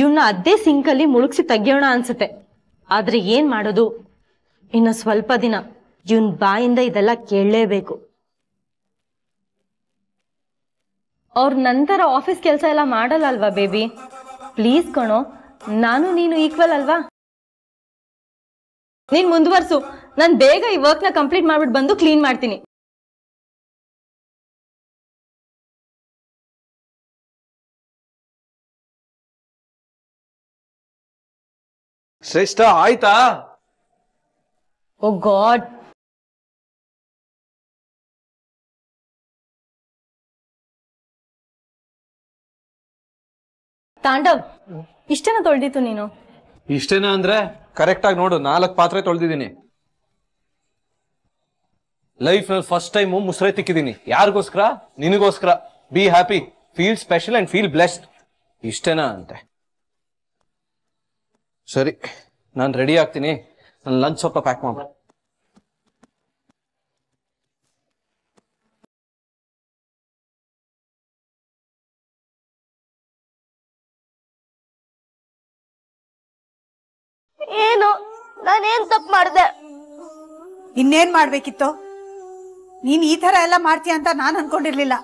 ಇವ್ನ ಅದೇ ಸಿಂಕಲ್ಲಿ ಮುಳುಗ್ಸಿ ತೆಗಿಯೋಣ ಅನ್ಸುತ್ತೆ ಆದ್ರೆ ಏನ್ ಮಾಡೋದು ಇನ್ನು ಸ್ವಲ್ಪ ದಿನ ಇವನ್ ಬಾಯಿಂದ ಇದೆಲ್ಲ ಕೇಳಲೇಬೇಕು ಅವ್ರ ನಂತರ ಆಫೀಸ್ ಕೆಲಸ ಎಲ್ಲ ಮಾಡಲ್ಲ ಅಲ್ವಾ ಬೇಬಿ ಪ್ಲೀಸ್ ಕಣೋ ನಾನು ನೀನು ಈಕ್ವಲ್ ಅಲ್ವಾ ನೀನ್ ಮುಂದುವರ್ಸು ನಾನು ಬೇಗ ಈ ವರ್ಕ್ನ ಕಂಪ್ಲೀಟ್ ಮಾಡ್ಬಿಟ್ಟು ಬಂದು ಕ್ಲೀನ್ ಮಾಡ್ತೀನಿ ಶ್ರೇಷ್ಠ ಆಯ್ತಾ ಓ ಗಾಡ್ ತಾಂಡವ್ ಇಷ್ಟೇನ ತೊಳ್ದಿತ್ತು ನೀನು ಇಷ್ಟೇನಾ ಅಂದ್ರೆ ಕರೆಕ್ಟ್ ಆಗಿ ನೋಡು ನಾಲ್ಕು ಪಾತ್ರೆ ತೊಳೆದಿದ್ದೀನಿ ಲೈಫ್ ನಲ್ಲಿ ಫಸ್ಟ್ ಟೈಮ್ ಮುಸ್ರೆ ತಿಕ್ಕಿದೀನಿ ಯಾರಿಗೋಸ್ಕರ ನಿನಗೋಸ್ಕರ be happy feel special and feel blessed ಇಷ್ಟೇನಾ ಅಂತೆ ಸರಿ ನಾನು ರೆಡಿ ಆಗ್ತೀನಿ ನನ್ನ ಲಂಚ್ ಸ್ವಲ್ಪ ಪ್ಯಾಕ್ ಮಾಡ ಏನು ನಾನೇನ್ ತಪ್ಪು ಮಾಡಿದೆ ಇನ್ನೇನ್ ಮಾಡ್ಬೇಕಿತ್ತು ನೀನ್ ಈ ತರ ಎಲ್ಲ ಮಾಡ್ತೀಯ ಅಂತ ನಾನು ಅನ್ಕೊಂಡಿರ್ಲಿಲ್ಲ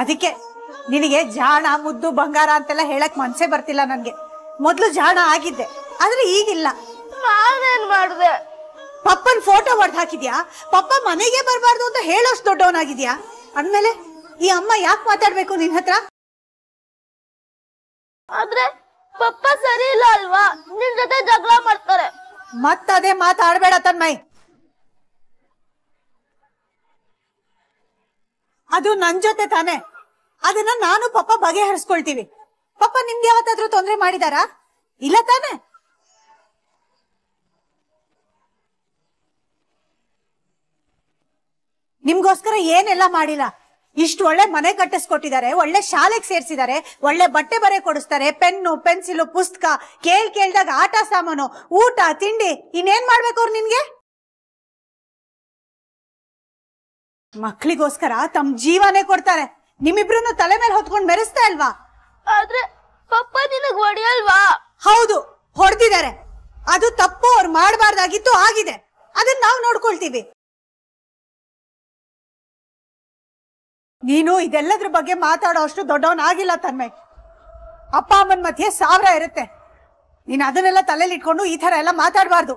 ಅದಕ್ಕೆ ನಿನಗೆ ಜಾಣ ಮುದ್ದು ಬಂಗಾರ ಅಂತೆಲ್ಲ ಹೇಳಕ್ ಮನ್ಸೇ ಬರ್ತಿಲ್ಲ ನನ್ಗೆ ಮೊದ್ಲು ಜಾಣ ಆಗಿದ್ದೆ ಆದ್ರೆ ಈಗಿಲ್ಲ ನಾನೇನ್ ಮಾಡಿದೆ ಪಪ್ಪನ್ ಫೋಟೋ ಹೊಡೆದು ಹಾಕಿದ್ಯಾ ಪಪ್ಪ ಮನೆಗೆ ಬರಬಾರ್ದು ಅಂತ ಹೇಳೋಷ್ಟು ದೊಡ್ಡವನಾಗಿದ್ಯಾ ಅಂದ್ಮೇಲೆ ಈ ಅಮ್ಮ ಯಾಕೆ ಮಾತಾಡ್ಬೇಕು ನಿನ್ ಹತ್ರ ಆದ್ರೆ ಪಪ್ಪ ಸರಿ ಇಲ್ಲ ಅಲ್ವಾ ನಿನ್ ಜೊತೆ ಜಗಳ ಮಾಡ್ತಾರೆ ಮತ್ತದೇ ಮಾತಾಡ್ಬೇಡ ತನ್ಮೈ ಅದು ನನ್ ಜೊತೆ ತಾನೇ ಅದನ್ನ ನಾನು ಪಾಪ ಬಗೆಹರಿಸ್ಕೊಳ್ತೀವಿ ಪಾಪ ನಿಮ್ಗೆ ಯಾವತ್ತಾದ್ರೂ ತೊಂದ್ರೆ ಮಾಡಿದಾರಾ ಇಲ್ಲ ತಾನೆ ನಿಮ್ಗೋಸ್ಕರ ಏನೆಲ್ಲ ಮಾಡಿಲ್ಲ ಇಷ್ಟು ಒಳ್ಳೆ ಮನೆ ಕಟ್ಟಿಸ್ಕೊಟ್ಟಿದ್ದಾರೆ ಒಳ್ಳೆ ಶಾಲೆಗೆ ಸೇರಿಸಿದ್ದಾರೆ ಒಳ್ಳೆ ಬಟ್ಟೆ ಬರೆ ಕೊಡಿಸ್ತಾರೆ ಪೆನ್ನು ಪೆನ್ಸಿಲು ಪುಸ್ತಕ ಕೇಳ್ ಕೇಳ್ದಾಗ ಆಟ ಸಾಮಾನು ಊಟ ತಿಂಡಿ ಇನ್ನೇನ್ ಮಾಡ್ಬೇಕು ಅವ್ರು ನಿನ್ಗೆ ಮಕ್ಕಳಿಗೋಸ್ಕರ ತಮ್ ಜೀವನೇ ಕೊಡ್ತಾರೆ ನಿಮ್ಮಿಬ್ರನ್ನು ತಲೆ ಮೇಲೆ ಹೊತ್ಕೊಂಡು ಮೆರೆಸ್ತಾ ಇಲ್ವಾ ಆದ್ರೆ ಪಪ್ಪ ನಿನಗ್ ಹೊಡೆಯಲ್ವಾ ಹೌದು ಹೊಡೆದಿದ್ದಾರೆ ಅದು ತಪ್ಪು ಅವ್ರು ಮಾಡಬಾರ್ದಾಗಿತ್ತು ಆಗಿದೆ ಅದನ್ನ ನಾವು ನೋಡ್ಕೊಳ್ತೀವಿ ನೀನು ಇದೆಲ್ಲದ್ರ ಬಗ್ಗೆ ಮಾತಾಡೋ ಅಷ್ಟು ದೊಡ್ಡವನ್ ಆಗಿಲ್ಲ ಅಪ್ಪ ಅಮ್ಮನ ಮಧ್ಯೆ ಸಾವಿರ ಇರುತ್ತೆ ನೀನು ಅದನ್ನೆಲ್ಲ ಇಟ್ಕೊಂಡು ಈ ತರ ಎಲ್ಲ ಮಾತಾಡಬಾರ್ದು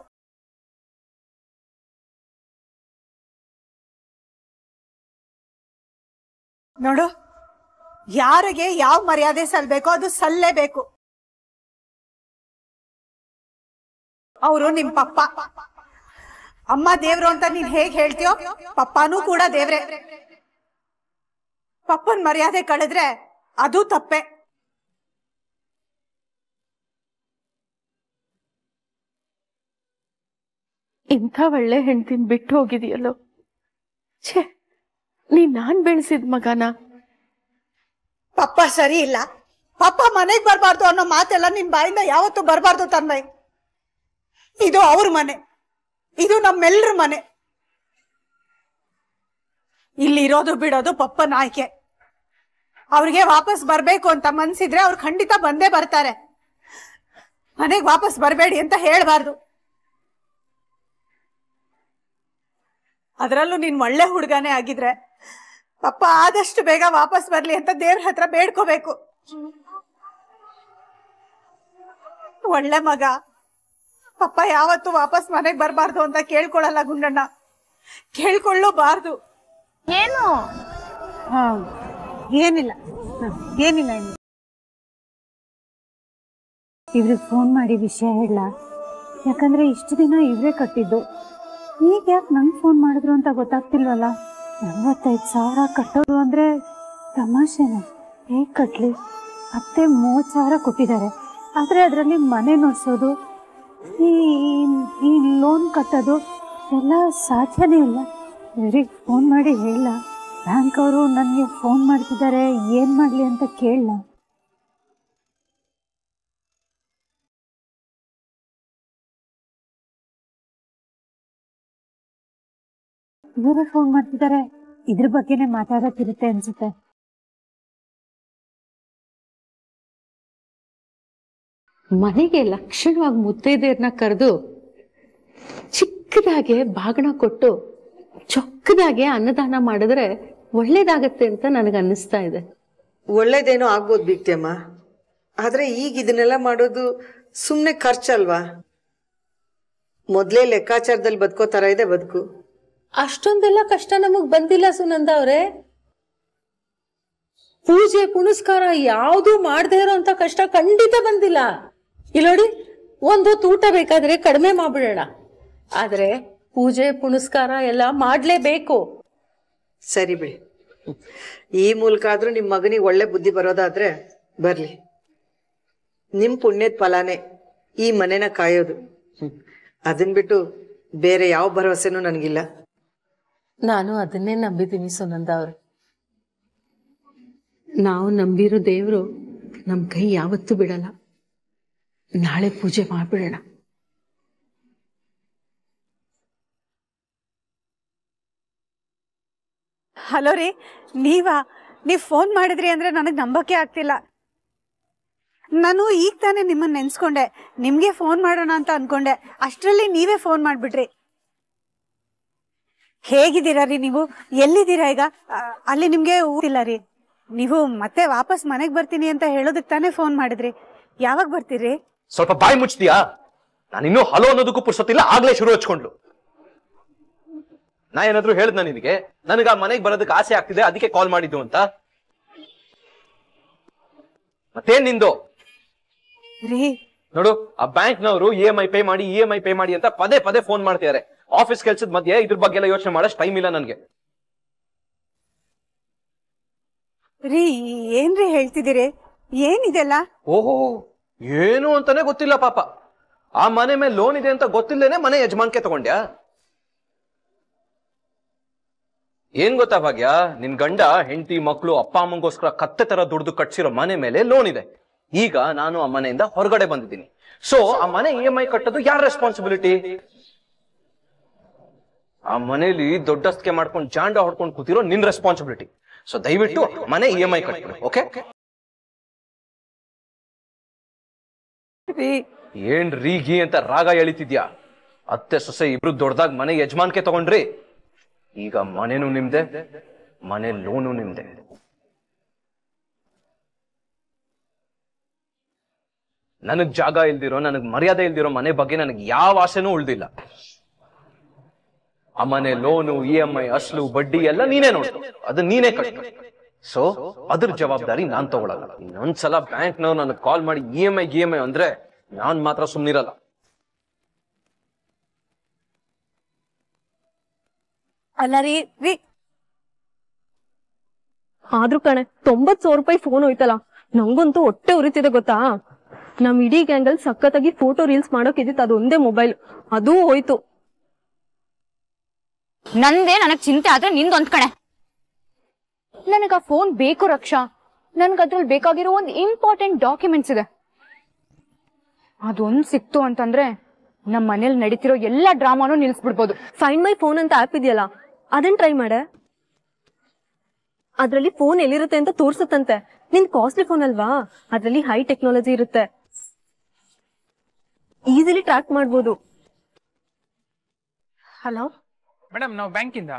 ನೋಡು ಯಾರಿಗೆ ಯಾವ ಮರ್ಯಾದೆ ಸಲ್ಬೇಕು ಅದು ಸಲ್ಲೇಬೇಕು ಅವರು ನಿಮ್ ಪಪ್ಪ ಅಮ್ಮ ದೇವ್ರು ಅಂತ ನೀನ್ ಹೇಗ್ ಹೇಳ್ತೀಯೋ ಪಪ್ಪಾನೂ ಕೂಡ ದೇವ್ರೆ ಪಪ್ಪನ್ ಮರ್ಯಾದೆ ಕಳೆದ್ರೆ ಅದು ತಪ್ಪೆ ಇಂಥ ಒಳ್ಳೆ ಹೆಂಡ್ತಿನ್ ಬಿಟ್ಟು ಹೋಗಿದೆಯಲ್ಲೋ ಛೇ ನೀ ನಾನ್ ಬೆಳೆಸಿದ ಮಗನ ಪಪ್ಪ ಸರಿ ಇಲ್ಲ ಪಪ್ಪ ಮನೆಗೆ ಬರಬಾರ್ದು ಅನ್ನೋ ಮಾತೆಲ್ಲ ನಿನ್ ಬಾಯಿಂದ ಯಾವತ್ತೂ ಬರಬಾರ್ದು ತನ್ಮಯ್ ಇದು ಅವ್ರ ಮನೆ ಇದು ನಮ್ಮೆಲ್ಲರ ಮನೆ ಇಲ್ಲಿ ಇರೋದು ಬಿಡೋದು ಪಪ್ಪನ ಆಯ್ಕೆ ಅವ್ರಿಗೆ ವಾಪಸ್ ಬರಬೇಕು ಅಂತ ಮನ್ಸಿದ್ರೆ ಅವ್ರು ಖಂಡಿತ ಬಂದೇ ಬರ್ತಾರೆ ಮನೆಗೆ ವಾಪಸ್ ಬರಬೇಡಿ ಅಂತ ಹೇಳಬಾರ್ದು ಅದರಲ್ಲೂ ನೀನ್ ಒಳ್ಳೆ ಹುಡುಗನೇ ಆಗಿದ್ರೆ ಪಪ್ಪ ಆದಷ್ಟು ಬೇಗ ವಾಪಸ್ ಬರ್ಲಿ ಅಂತ ದೇವ್ರ ಹತ್ರ ಬೇಡ್ಕೋಬೇಕು ಒಳ್ಳೆ ಮಗ ಪಪ್ಪ ಯಾವತ್ತು ವಾಪಸ್ ಮನೆಗ್ ಬರಬಾರ್ದು ಅಂತ ಕೇಳ್ಕೊಳಲ್ಲ ಗುಂಡಣ್ಣ ಬಾರ್ದು ಏನು ಏನಿಲ್ಲ ಏನಿಲ್ಲ ಇವ್ರಿಗೆ ಫೋನ್ ಮಾಡಿ ವಿಷಯ ಹೇಳ ಯಾಕಂದ್ರೆ ಇಷ್ಟು ದಿನ ಇವ್ರೇ ಕಟ್ಟಿದ್ದು ಈಗ ಯಾಕೆ ನಂಗೆ ಫೋನ್ ಮಾಡಿದ್ರು ಅಂತ ಗೊತ್ತಾಗ್ತಿಲ್ವಲ್ಲ ನಲ್ವತ್ತೈದು ಸಾವಿರ ಕಟ್ಟೋದು ಅಂದರೆ ತಮಾಷೆನ ಹೇಗೆ ಕಟ್ಟಲಿ ಅತ್ತೆ ಮೂವತ್ತು ಸಾವಿರ ಕೊಟ್ಟಿದ್ದಾರೆ ಆದರೆ ಅದರಲ್ಲಿ ಮನೆ ನೋಡಿಸೋದು ಈ ಈ ಲೋನ್ ಕಟ್ಟೋದು ಎಲ್ಲ ಸಾಧ್ಯನೇ ಇಲ್ಲ ಇವ್ರಿಗೆ ಫೋನ್ ಮಾಡಿ ಹೇಳ ಬ್ಯಾಂಕ್ ಅವರು ನನಗೆ ಫೋನ್ ಮಾಡ್ತಿದ್ದಾರೆ ಏನು ಮಾಡಲಿ ಅಂತ ಕೇಳಲ್ಲ ಇವರೇ ಫೋನ್ ಮಾಡ್ತಿದ್ದಾರೆ ಇದ್ರ ಬಗ್ಗೆನೆ ಮಾತಾಡಕ್ಕಿರುತ್ತೆ ಅನ್ಸುತ್ತೆ ಮನೆಗೆ ಲಕ್ಷಣವಾಗಿ ಮುತ್ತೈದೆಯರ್ನ ಕರೆದು ಚಿಕ್ಕದಾಗೆ ಬಾಗಣ ಕೊಟ್ಟು ಚೊಕ್ಕದಾಗೆ ಅನ್ನದಾನ ಮಾಡಿದ್ರೆ ಒಳ್ಳೇದಾಗತ್ತೆ ಅಂತ ನನಗೆ ಅನ್ನಿಸ್ತಾ ಇದೆ ಒಳ್ಳೇದೇನೋ ಆಗ್ಬೋದು ಬಿಟ್ಟೆಮ್ಮ ಆದ್ರೆ ಈಗ ಇದನ್ನೆಲ್ಲ ಮಾಡೋದು ಸುಮ್ಮನೆ ಖರ್ಚಲ್ವಾ ಮೊದಲೇ ಲೆಕ್ಕಾಚಾರದಲ್ಲಿ ಬದುಕೋ ಥರ ಇದೆ ಬದುಕು ಅಷ್ಟೊಂದೆಲ್ಲ ಕಷ್ಟ ನಮಗ್ ಬಂದಿಲ್ಲ ಸುನಂದ ಅವ್ರೆ ಪೂಜೆ ಪುನಸ್ಕಾರ ಯಾವುದು ಮಾಡದೇ ಇರೋಂತ ಕಷ್ಟ ಖಂಡಿತ ಬಂದಿಲ್ಲ ಇಲ್ಲೋಡಿ ನೋಡಿ ಹೊತ್ತು ಊಟ ಬೇಕಾದ್ರೆ ಕಡಿಮೆ ಮಾಡ್ಬಿಡೋಣ ಆದ್ರೆ ಪೂಜೆ ಪುನಸ್ಕಾರ ಎಲ್ಲ ಮಾಡ್ಲೇಬೇಕು ಸರಿ ಬಿಡಿ ಈ ಮೂಲಕ ಆದ್ರೂ ನಿಮ್ಮ ಮಗನಿಗೆ ಒಳ್ಳೆ ಬುದ್ಧಿ ಬರೋದಾದ್ರೆ ಬರ್ಲಿ ನಿಮ್ ಪುಣ್ಯದ ಫಲಾನೇ ಈ ಮನೆನ ಕಾಯೋದು ಅದನ್ ಬಿಟ್ಟು ಬೇರೆ ಯಾವ ಭರವಸೆನೂ ನನಗಿಲ್ಲ ನಾನು ಅದನ್ನೇ ನಂಬಿದ್ದೀನಿ ಸುನಂದ ಅವರು ನಾವು ನಂಬಿರೋ ದೇವರು ನಮ್ಮ ಕೈ ಯಾವತ್ತೂ ಬಿಡಲ್ಲ ನಾಳೆ ಪೂಜೆ ಮಾಡ್ಬಿಡೋಣ ಹಲೋ ರೀ ನೀವಾ ನೀವು ಫೋನ್ ಮಾಡಿದ್ರಿ ಅಂದ್ರೆ ನನಗೆ ನಂಬಕ್ಕೆ ಆಗ್ತಿಲ್ಲ ನಾನು ಈಗ ತಾನೇ ನಿಮ್ಮನ್ನ ನೆನ್ಸ್ಕೊಂಡೆ ನಿಮಗೆ ಫೋನ್ ಮಾಡೋಣ ಅಂತ ಅಂದ್ಕೊಂಡೆ ಅಷ್ಟರಲ್ಲಿ ನೀವೇ ಫೋನ್ ಮಾಡಿಬಿಟ್ರಿ ಹೇಗಿದ್ದೀರಾ ರೀ ನೀವು ಎಲ್ಲಿದ್ದೀರಾ ಈಗ ಅಲ್ಲಿ ನಿಮ್ಗೆ ಊರಿಲ್ಲ ರೀ ನೀವು ಮತ್ತೆ ವಾಪಸ್ ಮನೆಗ್ ಬರ್ತೀನಿ ಅಂತ ಹೇಳೋದಕ್ ತಾನೇ ಫೋನ್ ಮಾಡಿದ್ರಿ ಯಾವಾಗ ಬರ್ತೀರಿ ಸ್ವಲ್ಪ ಬಾಯಿ ಮುಚ್ತೀಯಾ ನಾನು ಇನ್ನೂ ಹಲೋ ಅನ್ನೋದಕ್ಕೂ ಪುರ್ಸೊತ್ತಿಲ್ಲ ಆಗ್ಲೇ ಶುರು ಹಚ್ಕೊಂಡ್ಲು ನಾ ಏನಾದ್ರು ನಾನು ನಿನಗೆ ನನಗ ಆ ಮನೆಗೆ ಬರೋದಕ್ಕೆ ಆಸೆ ಆಗ್ತಿದೆ ಅದಕ್ಕೆ ಕಾಲ್ ಮಾಡಿದ್ದು ಅಂತ ಮತ್ತೇನ್ ನಿಂದು ರೀ ನೋಡು ಆ ಬ್ಯಾಂಕ್ನವರು E e M I pay ಮಾಡಿ ಇ ಎಂ ಐ ಪೇ ಮಾಡಿ ಅಂತ ಪದೇ ಪದೇ ಫೋನ್ ಮಾಡ್ತಿದ್ದಾರೆ ಆಫೀಸ್ ಕೆಲಸದ ಮಧ್ಯೆ ಇದ್ರ ಬಗ್ಗೆ ಎಲ್ಲ ಯೋಚನೆ ಮಾಡೋಷ್ಟು ಟೈಮ್ ಇಲ್ಲ ನನ್ಗೆ ಏನ್ರಿ ಹೇಳ್ತಿದ್ದೀರಿ ಏನಿದೆಲ್ಲ ಓಹೋ ಏನು ಅಂತಾನೆ ಗೊತ್ತಿಲ್ಲ ಪಾಪ ಆ ಮನೆ ಮೇಲೆ ಲೋನ್ ಇದೆ ಅಂತ ಗೊತ್ತಿಲ್ಲೇನೆ ಮನೆ ಯಜಮಾನ್ಕೆ ತಗೊಂಡ್ಯಾ ಏನ್ ಗೊತ್ತಾ ಭಾಗ್ಯ ನಿನ್ ಗಂಡ ಹೆಂಡತಿ ಮಕ್ಕಳು ಅಪ್ಪ ಅಮ್ಮಗೋಸ್ಕರ ಕತ್ತೆ ತರ ದುಡ್ದು ಕಟ್ಸಿರೋ ಮನೆ ಮೇಲೆ ಲೋನ್ ಇದೆ ಈಗ ನಾನು ಆ ಮನೆಯಿಂದ ಹೊರಗಡೆ ಬಂದಿದ್ದೀನಿ ಸೊ ಆ ಮನೆ ಇ ಎಂ ಐ ಕಟ್ಟೋದು ಯಾರ ರೆಸ್ಪಾನ್ಸಿಬಿಲಿಟಿ ಆ ಮನೇಲಿ ದೊಡ್ಡಸ್ಕೆ ಮಾಡ್ಕೊಂಡು ಜಾಂಡ ಹೊಡ್ಕೊಂಡು ಕೂತಿರೋ ನಿನ್ ರೆಸ್ಪಾನ್ಸಿಬಿಲಿಟಿ ಸೊ ದಯವಿಟ್ಟು ಮನೆ ಇ ಎಂ ಐ ಕಟ್ಬಿಡಿ ಓಕೆ ಏನ್ ರೀ ಅಂತ ರಾಗ ಎಳಿತಿದ್ಯಾ ಅತ್ತೆ ಸೊಸೆ ಇಬ್ರು ದೊಡ್ಡದಾಗ ಮನೆ ಯಜಮಾನ್ಕೆ ತಗೊಂಡ್ರಿ ಈಗ ಮನೆನೂ ನಿಮ್ದೆ ಮನೆ ಲೋನು ನಿಮ್ದೆ ನನಗ್ ಜಾಗ ಇಲ್ದಿರೋ ನನಗ್ ಮರ್ಯಾದೆ ಇಲ್ದಿರೋ ಮನೆ ಬಗ್ಗೆ ನನಗೆ ಯಾವ ಆಸೆನೂ ಉಳ್ದಿಲ್ಲ ಆ ಮನೆ ಲೋನು ಇ ಎಂ ಐ ಅಸ್ಲು ಬಡ್ಡಿ ಎಲ್ಲ ನೀನೇ ನೋಡ್ತು ಅದನ್ನ ನೀನೇ ಕಟ್ಕೊ ಸೊ ಅದ್ರ ಜವಾಬ್ದಾರಿ ನಾನ್ ತಗೊಳಲ್ಲ ಇನ್ನೊಂದ್ಸಲ ಬ್ಯಾಂಕ್ನವ್ರು ನನ್ ಕಾಲ್ ಮಾಡಿ E M I E M I ಅಂದ್ರೆ ನಾನ್ ಮಾತ್ರ ಸುಮ್ನಿರಲ್ಲ ಆದ್ರೂ ಕಣೆ ತೊಂಬತ್ ಸಾವಿರ ರೂಪಾಯಿ ಫೋನ್ ಹೋಯ್ತಲ್ಲ ನಂಗಂತೂ ಹೊಟ್ಟೆ ಉರಿತಿದೆ ಗೊತ್ತಾ ನಮ್ ಇಡೀ ಗ್ಯಾಂಗಲ್ ಸಖತ್ತಾಗಿ ಫೋಟೋ ರೀಲ್ಸ್ ಮಾಡೋಕ್ ಇದ್ದಿತ್ತು ಅದೊಂದೇ ಮೊಬೈಲ್ ಅದೂ ಹೋಯ್ತು ನಂದೇ ನನಗ್ ಚಿಂತೆ ಆದ್ರೆ ಒಂದ್ ಕಣೆ ನನಗ ಫೋನ್ ಬೇಕು ರಕ್ಷಾ ನನ್ಗ ಅದ್ರಲ್ಲಿ ಬೇಕಾಗಿರೋ ಒಂದ್ ಇಂಪಾರ್ಟೆಂಟ್ ಡಾಕ್ಯುಮೆಂಟ್ಸ್ ಇದೆ ಅದೊಂದ್ ಸಿಕ್ತು ಅಂತಂದ್ರೆ ನಮ್ಮ ಮನೇಲಿ ನಡೀತಿರೋ ಎಲ್ಲಾ ಡ್ರಾಮಾನು ನಿಲ್ಸ್ಬಿಡ್ಬೋದು ಫೈನ್ ಮೈ ಫೋನ್ ಅಂತ ಆಪ್ ಇದೆಯಲ್ಲ ಅದನ್ನ ಟ್ರೈ ಮಾಡೆ ಅದರಲ್ಲಿ ಫೋನ್ ಎಲ್ಲಿರುತ್ತೆ ಅಂತ ತೋರ್ಸತ್ತಂತೆ ನಿನ್ ಕಾಸ್ಟ್ಲಿ ಫೋನ್ ಅಲ್ವಾ ಅದರಲ್ಲಿ ಹೈ ಟೆಕ್ನಾಲಜಿ ಇರುತ್ತೆ ಈಸಿಲಿ ಟ್ರ್ಯಾಕ್ ಮಾಡ್ಬೋದು ಹಲೋ ಮೇಡಮ್ ನಾವು ಬ್ಯಾಂಕಿಂದ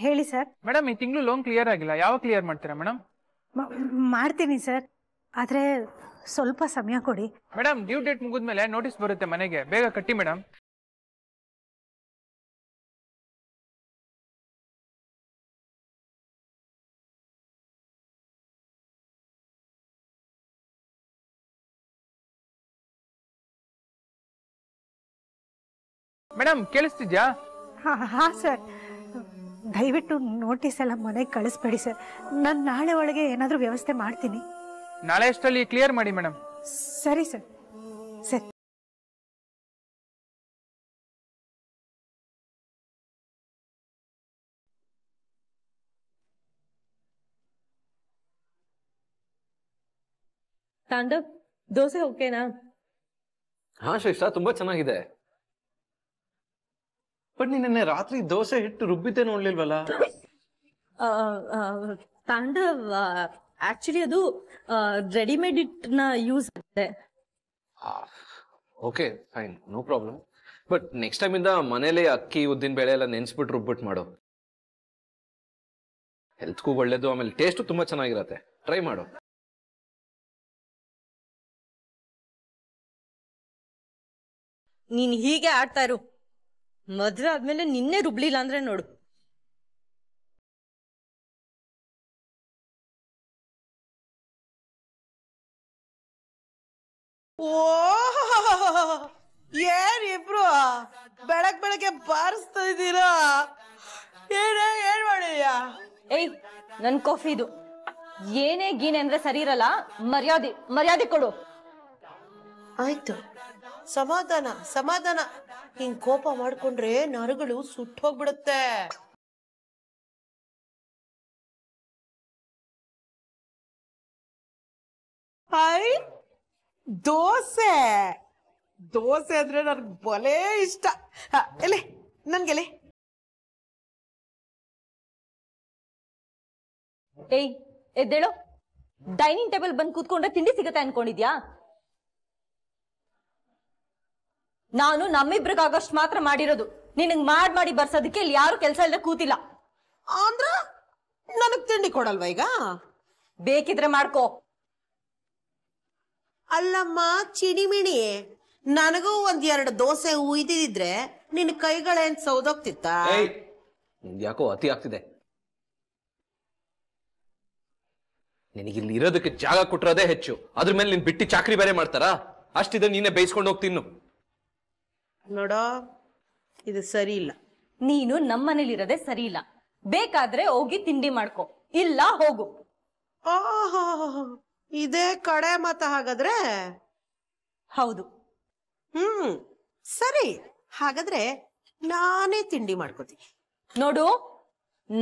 ಹೇಳಿ ಸರ್ ಮೇಡಮ್ ಈ ತಿಂಗಳು ಲೋನ್ ಕ್ಲಿಯರ್ ಆಗಿಲ್ಲ ಯಾವಾಗ ಕ್ಲಿಯರ್ ಮಾಡ್ತೀರಾ ಮೇಡಮ್ ಮಾಡ್ತೀನಿ ಸರ್ ಆದ್ರೆ ಸ್ವಲ್ಪ ಸಮಯ ಕೊಡಿ ಮೇಡಮ್ ಡ್ಯೂ ಡೇಟ್ ಮುಗಿದ್ಮೇಲೆ ನೋಟಿಸ್ ಬರುತ್ತೆ ಮನೆಗೆ ಬೇಗ ಕಟ್ಟಿ ಮೇಡಮ್ ಮೇಡಮ್ ಕೇಳಿಸ್ತಿದ್ಯಾ ಹಾ ಹಾ ಸರ್ ದಯವಿಟ್ಟು ನೋಟಿಸ್ ಎಲ್ಲ ಮನೆಗೆ ಕಳಿಸ್ಬೇಡಿ ಸರ್ ನಾನು ನಾಳೆ ಒಳಗೆ ಏನಾದ್ರೂ ವ್ಯವಸ್ಥೆ ಮಾಡ್ತೀನಿ ನಾಳೆ ಅಷ್ಟರಲ್ಲಿ ಕ್ಲಿಯರ್ ಮಾಡಿ ಮೇಡಮ್ ಸರಿ ಸರ್ ಸರಿ ತಾಂಡವ್ ದೋಸೆ ಓಕೆನಾ ಹಾ ಶ್ರೇಷ್ಠ ತುಂಬಾ ಚೆನ್ನಾಗಿದೆ ಬಟ್ ನೀನ್ ನೆನ್ನೆ ರಾತ್ರಿ ದೋಸೆ ಹಿಟ್ಟು ರುಬ್ಬಿದ್ದೆ ನೋಡ್ಲಿಲ್ವಲ್ಲ ತಾಂಡವ್ ಆಕ್ಚುಲಿ ಅದು ರೆಡಿಮೇಡ್ ಇಟ್ ನ ಯೂಸ್ ಆಗುತ್ತೆ okay fine no problem but next time ಇಂದ ಮನೇಲಿ ಅಕ್ಕಿ ಉದ್ದಿನ ಬೇಳೆ ಎಲ್ಲ ನೆನ್ಸ್ಬಿಟ್ಟು ರುಬ್ಬಿಟ್ಟು ಮಾಡು ಹೆಲ್ತ್ಗೂ ಒಳ್ಳೇದು ಆಮೇಲೆ ಟೇಸ್ಟ್ ತುಂಬಾ ಚೆನ್ನಾಗಿರತ್ತೆ ಟ್ರೈ ಮಾಡು ನೀನ್ ಹೀಗೆ ಆಡ್ತಾ ಇರು ಮದ್ವೆ ಆದ್ಮೇಲೆ ನಿನ್ನೆ ರುಬ್ಲಿಲ್ಲ ಅಂದ್ರೆ ನೋಡು ಓ ಏನ್ ಇಬ್ರು ಬೆಳಗ್ ಬೆಳಗ್ಗೆ ಬಾರಿಸ್ತಾ ಇದ್ದೀರಾ ಏನ ಏನ್ ಮಾಡಿದ್ಯ ಏಯ್ ನನ್ ಕಾಫಿ ಇದು ಏನೇ ಗೀನೆ ಅಂದ್ರೆ ಸರಿ ಇರಲ್ಲ ಮರ್ಯಾದೆ ಮರ್ಯಾದೆ ಕೊಡು ಆಯ್ತು ಸಮಾಧಾನ ಸಮಾಧಾನ ಹಿಂಗ್ ಕೋಪ ಮಾಡ್ಕೊಂಡ್ರೆ ನರಗಳು ಸುಟ್ಟೋಗ್ಬಿಡುತ್ತೆ ಐ ದೋಸೆ ದೋಸೆ ಅಂದ್ರೆ ನನ್ಗೆ ಬಲೇ ಇಷ್ಟ ಎಲೆ ನನ್ಗೆಲೆ ಏಯ್ ಎದ್ದೇಳು ಡೈನಿಂಗ್ ಟೇಬಲ್ ಬಂದು ಕೂತ್ಕೊಂಡ್ರೆ ತಿಂಡಿ ಸಿಗತ್ತೆ ಅನ್ಕೊಂಡಿದ್ಯಾ ನಾನು ನಮ್ಮಿಬ್ರಿಗಾಗೋಷ್ಟು ಮಾತ್ರ ಮಾಡಿರೋದು ನಿನಗ್ ಮಾಡ್ ಮಾಡಿ ಬರ್ಸೋದಕ್ಕೆ ಇಲ್ಲಿ ಯಾರು ಕೆಲಸ ಇಲ್ಲದೆ ಕೂತಿಲ್ಲ ಅಂದ್ರ ನನಗ್ ತಿಂಡಿ ಕೊಡಲ್ವ ಈಗ ಬೇಕಿದ್ರೆ ಮಾಡ್ಕೋ ಅಲ್ಲಮ್ಮ ಚಿಣಿಮಿಣಿ ನನಗೂ ಒಂದ್ ಎರಡು ದೋಸೆ ಉಯ್ದಿದ್ರೆ ನಿನ್ ಕೈಗಳೇನ್ ಸೌದೋಗ್ತಿತ್ತ ಯಾಕೋ ಅತಿ ಆಗ್ತಿದೆ ನಿನಗಿಲ್ಲಿ ಇರೋದಕ್ಕೆ ಜಾಗ ಕೊಟ್ಟಿರೋದೇ ಹೆಚ್ಚು ಅದ್ರ ಮೇಲೆ ನೀನ್ ಬಿಟ್ಟಿ ಚಾಕ್ರಿ ಬೇರೆ ಮಾಡ್ತಾರ ಅಷ್ಟಿದ್ರೆ ನೀನೆ ಬೇಯಿಸ್ಕೊಂಡು ಹೋಗ್ತಿನ್ನು ನೋಡ ಇದು ಸರಿ ಇಲ್ಲ ನೀನು ನಮ್ಮನೇಲಿರೋದೇ ಸರಿ ಇಲ್ಲ ಬೇಕಾದ್ರೆ ಹೋಗಿ ತಿಂಡಿ ಮಾಡ್ಕೊ ಇಲ್ಲ ಹೋಗು ಇದೇ ಕಡೆ ಮತ ಹಾಗಾದ್ರೆ ಹೌದು ಹ್ಮ್ ಸರಿ ಹಾಗಾದ್ರೆ ನಾನೇ ತಿಂಡಿ ಮಾಡ್ಕೋತೀನಿ ನೋಡು